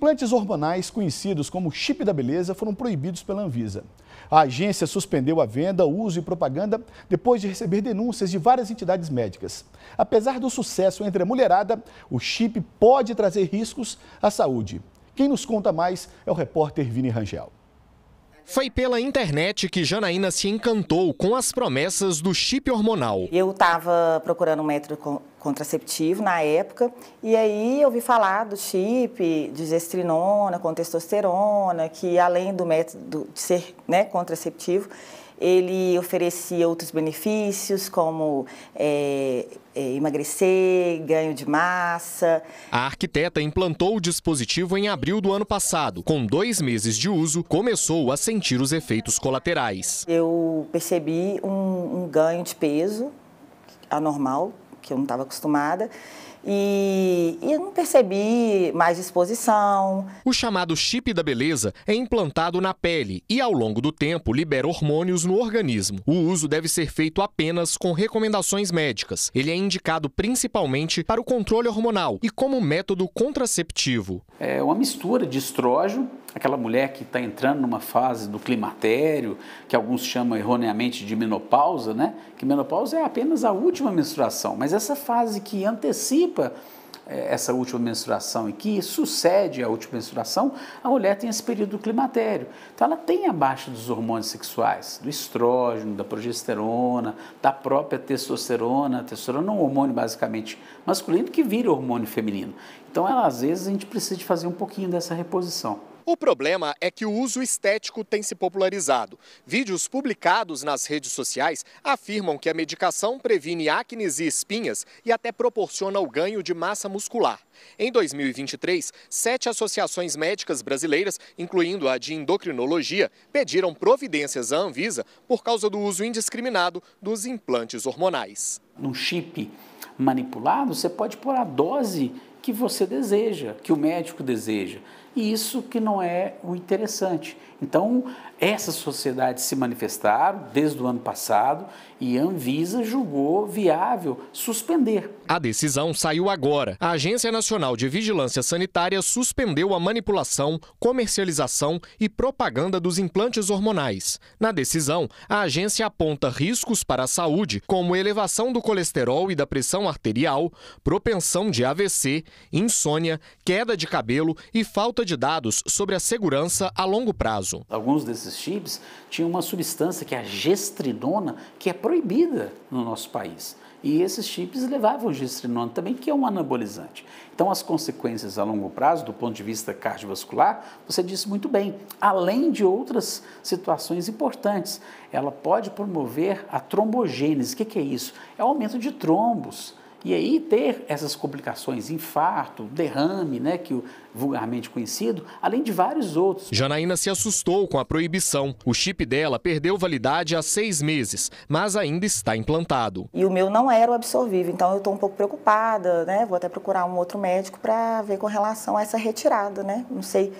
Implantes hormonais conhecidos como chip da beleza foram proibidos pela Anvisa. A agência suspendeu a venda, uso e propaganda depois de receber denúncias de várias entidades médicas. Apesar do sucesso entre a mulherada, o chip pode trazer riscos à saúde. Quem nos conta mais é o repórter Vini Rangel. Foi pela internet que Janaína se encantou com as promessas do chip hormonal. Eu estava procurando um método contraceptivo na época, e aí eu vi falar do chip de gestrinona com testosterona, que além do método de ser né, contraceptivo, ele oferecia outros benefícios, como é, é, emagrecer, ganho de massa. A arquiteta implantou o dispositivo em abril do ano passado. Com dois meses de uso, começou a sentir os efeitos colaterais. Eu percebi um, um ganho de peso anormal, que eu não estava acostumada. E, e não percebi mais disposição. O chamado chip da beleza é implantado na pele e, ao longo do tempo, libera hormônios no organismo. O uso deve ser feito apenas com recomendações médicas. Ele é indicado principalmente para o controle hormonal e como método contraceptivo. É uma mistura de estrógeno, aquela mulher que está entrando numa fase do climatério, que alguns chamam erroneamente de menopausa, né? Que menopausa é apenas a última menstruação, mas mas essa fase que antecipa é, essa última menstruação e que sucede à última menstruação, a mulher tem esse período do climatério. Então ela tem a baixa dos hormônios sexuais, do estrógeno, da progesterona, da própria testosterona. A testosterona é um hormônio basicamente masculino que vira hormônio feminino. Então ela, às vezes a gente precisa de fazer um pouquinho dessa reposição. O problema é que o uso estético tem se popularizado. Vídeos publicados nas redes sociais afirmam que a medicação previne acnes e espinhas e até proporciona o ganho de massa muscular. Em 2023, sete associações médicas brasileiras, incluindo a de endocrinologia, pediram providências à Anvisa por causa do uso indiscriminado dos implantes hormonais. Num chip manipulado, você pode pôr a dose que você deseja, que o médico deseja. E isso que não é o interessante. Então, essas sociedades se manifestaram desde o ano passado e a Anvisa julgou viável suspender. A decisão saiu agora. A Agência Nacional de Vigilância Sanitária suspendeu a manipulação, comercialização e propaganda dos implantes hormonais. Na decisão, a agência aponta riscos para a saúde, como elevação do colesterol e da pressão arterial, propensão de AVC insônia, queda de cabelo e falta de dados sobre a segurança a longo prazo. Alguns desses chips tinham uma substância que é a gestrinona, que é proibida no nosso país. E esses chips levavam gestrinona também, que é um anabolizante. Então, as consequências a longo prazo, do ponto de vista cardiovascular, você disse muito bem, além de outras situações importantes. Ela pode promover a trombogênese. O que é isso? É o aumento de trombos. E aí ter essas complicações, infarto, derrame, né, que o vulgarmente conhecido, além de vários outros. Janaína se assustou com a proibição. O chip dela perdeu validade há seis meses, mas ainda está implantado. E o meu não era o absorvível, então eu estou um pouco preocupada, né? Vou até procurar um outro médico para ver com relação a essa retirada, né? Não sei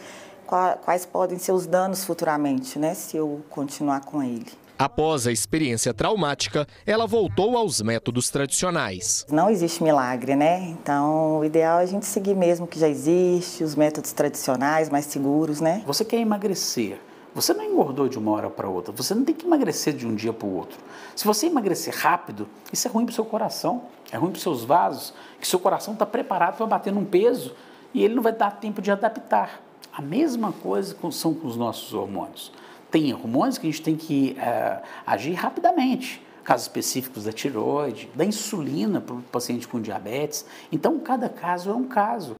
quais podem ser os danos futuramente, né? Se eu continuar com ele. Após a experiência traumática, ela voltou aos métodos tradicionais. Não existe milagre, né? Então, o ideal é a gente seguir mesmo o que já existe, os métodos tradicionais mais seguros, né? Você quer emagrecer, você não engordou de uma hora para outra. Você não tem que emagrecer de um dia para o outro. Se você emagrecer rápido, isso é ruim para o seu coração, é ruim para os seus vasos, que seu coração está preparado para bater num peso e ele não vai dar tempo de adaptar. A mesma coisa são com os nossos hormônios tem hormônios que a gente tem que uh, agir rapidamente. Casos específicos da tiroide, da insulina para o paciente com diabetes. Então, cada caso é um caso.